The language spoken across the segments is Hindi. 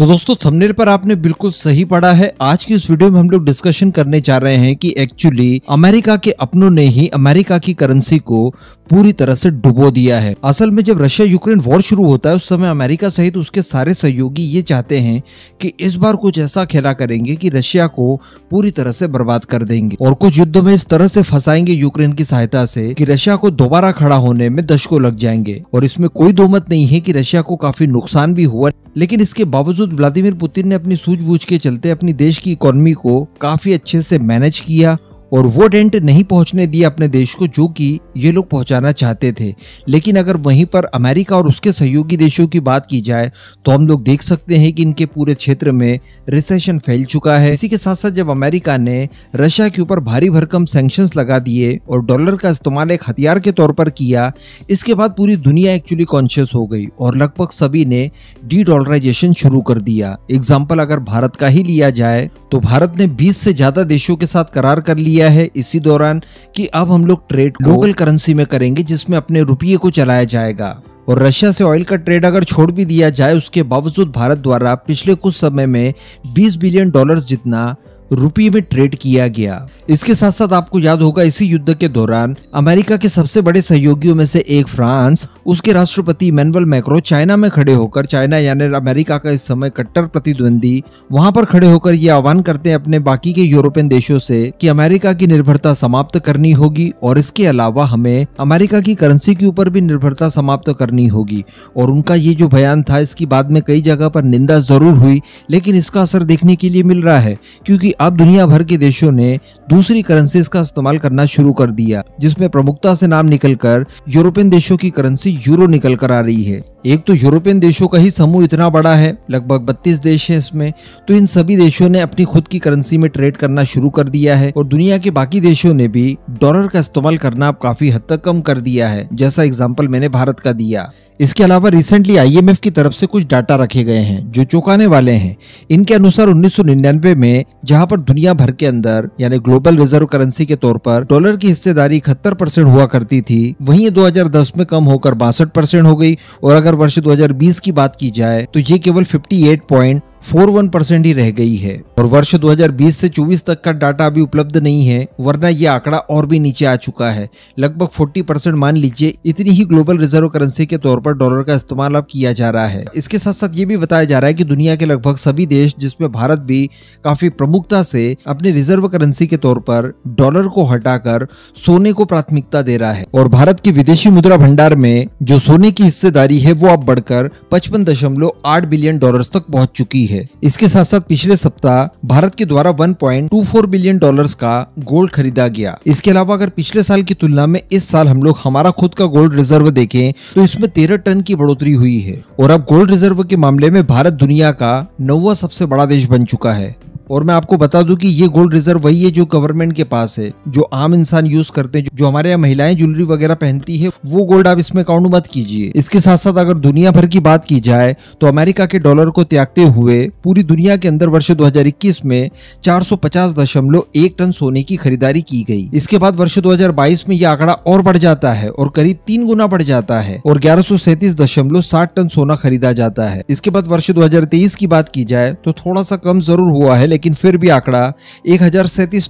तो दोस्तों थंबनेल पर आपने बिल्कुल सही पढ़ा है आज की इस वीडियो में हम लोग डिस्कशन करने जा रहे हैं कि एक्चुअली अमेरिका के अपनों ने ही अमेरिका की करेंसी को पूरी तरह से डुबो दिया है असल में जब रशिया यूक्रेन वॉर शुरू होता है उस समय अमेरिका सहित उसके सारे सहयोगी ये चाहते हैं कि इस बार कुछ ऐसा खेला करेंगे कि रशिया को पूरी तरह से बर्बाद कर देंगे और कुछ युद्धों में इस तरह से फंसाएंगे यूक्रेन की सहायता से कि रशिया को दोबारा खड़ा होने में दशकों लग जाएंगे और इसमें कोई दो मत नहीं है कि रशिया को काफी नुकसान भी हुआ लेकिन इसके बावजूद बावजूद व्लादिमीर पुतिन ने अपनी सूझबूझ के चलते अपनी देश की इकोनॉमी को काफ़ी अच्छे से मैनेज किया और वो डेंट नहीं पहुंचने दिया अपने देश को जो कि ये लोग पहुंचाना चाहते थे लेकिन अगर वहीं पर अमेरिका और उसके सहयोगी देशों की बात की जाए तो हम लोग देख सकते हैं कि इनके पूरे क्षेत्र में रिसेशन फैल चुका है इसी के साथ साथ जब अमेरिका ने रशिया के ऊपर भारी भरकम सेंक्शन लगा दिए और डॉलर का इस्तेमाल एक हथियार के तौर पर किया इसके बाद पूरी दुनिया एक्चुअली कॉन्शियस हो गई और लगभग सभी ने डी डॉलराइजेशन शुरू कर दिया एग्जाम्पल अगर भारत का ही लिया जाए तो भारत ने 20 से ज्यादा देशों के साथ करार कर लिया है इसी दौरान कि अब हम लोग ट्रेड लोकल करेंसी में करेंगे जिसमें अपने रुपये को चलाया जाएगा और रशिया से ऑयल का ट्रेड अगर छोड़ भी दिया जाए उसके बावजूद भारत द्वारा पिछले कुछ समय में 20 बिलियन डॉलर्स जितना रुपये में ट्रेड किया गया इसके साथ साथ आपको याद होगा इसी युद्ध के दौरान अमेरिका के सबसे बड़े सहयोगियों में से एक फ्रांस उसके राष्ट्रपति मैनुअल मैक्रो चाइना में खड़े होकर चाइना यानी अमेरिका का इस समय कट्टर प्रतिद्वंदी वहां पर खड़े होकर ये आह्वान करते हैं अपने बाकी के यूरोपियन देशों से कि अमेरिका की निर्भरता समाप्त करनी होगी और इसके अलावा हमें अमेरिका की करेंसी के ऊपर भी निर्भरता समाप्त करनी होगी और उनका ये जो बयान था इसकी बाद में कई जगह पर निंदा जरूर हुई लेकिन इसका असर देखने के लिए मिल रहा है क्योंकि अब दुनिया भर के देशों ने दूसरी करेंसी का इस्तेमाल करना शुरू कर दिया जिसमें प्रमुखता से नाम निकलकर यूरोपियन देशों की करेंसी यूरो निकल कर आ रही है एक तो यूरोपियन देशों का ही समूह इतना बड़ा है लगभग 32 देश हैं इसमें तो इन सभी देशों ने अपनी खुद की करेंसी में ट्रेड करना शुरू कर दिया है और दुनिया के बाकी देशों ने भी डॉलर का इस्तेमाल करना काफी हद तक कम कर दिया है जैसा एग्जाम्पल मैंने भारत का दिया इसके अलावा रिसेंटली आईएमएफ की तरफ से कुछ डाटा रखे गए हैं जो चौंकाने वाले हैं इनके अनुसार 1999 में जहां पर दुनिया भर के अंदर यानी ग्लोबल रिजर्व करेंसी के तौर पर डॉलर की हिस्सेदारी इकहत्तर परसेंट हुआ करती थी वहीं 2010 में कम होकर बासठ परसेंट हो गई और अगर अगर वर्ष 2020 की बात की जाए तो ये केवल 58 पॉइंट 41 परसेंट ही रह गई है और वर्ष 2020 से 24 तक का डाटा अभी उपलब्ध नहीं है वरना यह आंकड़ा और भी नीचे आ चुका है लगभग 40 परसेंट मान लीजिए इतनी ही ग्लोबल रिजर्व करेंसी के तौर पर डॉलर का इस्तेमाल अब किया जा रहा है इसके साथ साथ ये भी बताया जा रहा है कि दुनिया के लगभग सभी देश जिसमें भारत भी काफी प्रमुखता से अपने रिजर्व करेंसी के तौर पर डॉलर को हटाकर सोने को प्राथमिकता दे रहा है और भारत की विदेशी मुद्रा भंडार में जो सोने की हिस्सेदारी है वो अब बढ़कर पचपन बिलियन डॉलर तक पहुँच चुकी है है इसके साथ साथ पिछले सप्ताह भारत के द्वारा 1.24 बिलियन डॉलर्स का गोल्ड खरीदा गया इसके अलावा अगर पिछले साल की तुलना में इस साल हम लोग हमारा खुद का गोल्ड रिजर्व देखें तो इसमें तेरह टन की बढ़ोतरी हुई है और अब गोल्ड रिजर्व के मामले में भारत दुनिया का नौवा सबसे बड़ा देश बन चुका है और मैं आपको बता दूं कि ये गोल्ड रिजर्व वही है जो गवर्नमेंट के पास है जो आम इंसान यूज करते हैं जो हमारे यहाँ महिलाएं ज्वेलरी वगैरह पहनती है वो गोल्ड आप इसमें काउंट मत कीजिए इसके साथ साथ अगर दुनिया भर की बात की जाए तो अमेरिका के डॉलर को त्यागते हुए पूरी दुनिया के अंदर वर्ष दो में चार टन सोने की खरीदारी की गई इसके बाद वर्ष दो में यह आंकड़ा और बढ़ जाता है और करीब तीन गुना बढ़ जाता है और ग्यारह टन सोना खरीदा जाता है इसके बाद वर्ष दो की बात की जाए तो थोड़ा सा कम जरूर हुआ है लेकिन फिर भी आंकड़ा एक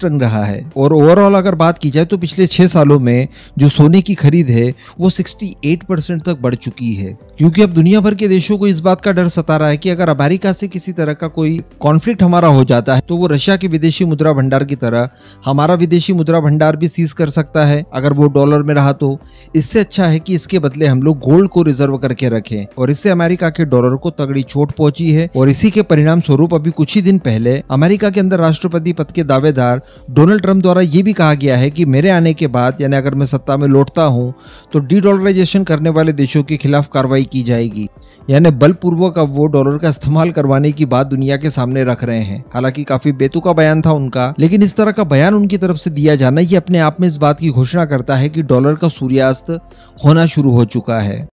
टन रहा है और ओवरऑल अगर बात की जाए तो पिछले छह सालों में जो सोने की खरीद है वो 68 परसेंट तक बढ़ चुकी है क्योंकि अब दुनिया भर के देशों को इस बात का डर सता रहा है कि अगर अमेरिका से किसी तरह का कोई कॉन्फ्लिक्ट हमारा हो जाता है तो वो रशिया के विदेशी मुद्रा भंडार की तरह हमारा विदेशी मुद्रा भंडार भी सीज कर सकता है अगर वो डॉलर में रहा तो इससे अच्छा है कि इसके बदले हम लोग गोल्ड को रिजर्व करके रखें और इससे अमेरिका के डॉलर को तगड़ी चोट पहुंची है और इसी के परिणाम स्वरूप अभी कुछ ही दिन पहले अमेरिका के अंदर राष्ट्रपति पद के दावेदार डोनाल्ड ट्रंप द्वारा ये भी कहा गया है कि मेरे आने के बाद यानी अगर मैं सत्ता में लौटता हूँ तो डी डॉलराइजेशन करने वाले देशों के खिलाफ कार्रवाई की जाएगी यानी बलपूर्वक अब वो डॉलर का इस्तेमाल करवाने की बात दुनिया के सामने रख रहे हैं हालांकि काफी बेतुका बयान था उनका लेकिन इस तरह का बयान उनकी तरफ से दिया जाना ये अपने आप में इस बात की घोषणा करता है कि डॉलर का सूर्यास्त होना शुरू हो चुका है